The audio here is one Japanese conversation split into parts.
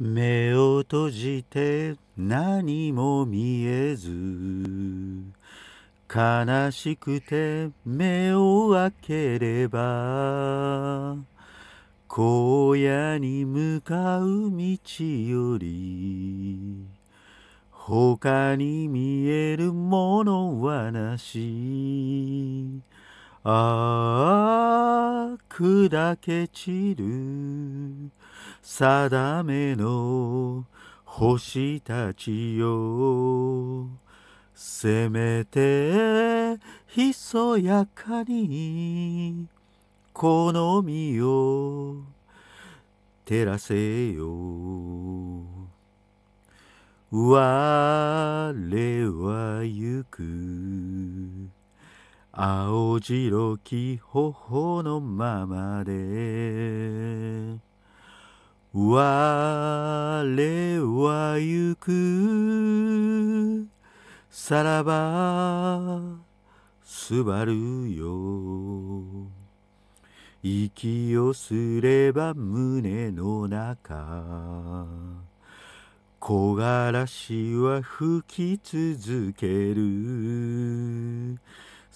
目を閉じて何も見えず悲しくて目を開ければ荒野に向かう道より他に見えるものはなしああ砕け散る定めの星たちよせめてひそやかにこの身を照らせよ我は行く青白き頬のままで我は行くさらばすばるよ息をすれば胸の中木枯らしは吹き続ける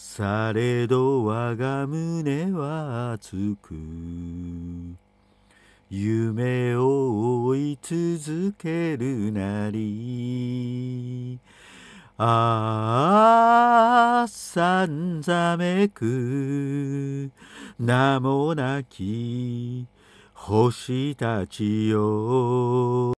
されど我が胸は熱く夢を追い続けるなりああさんざめく名もなき星たちよ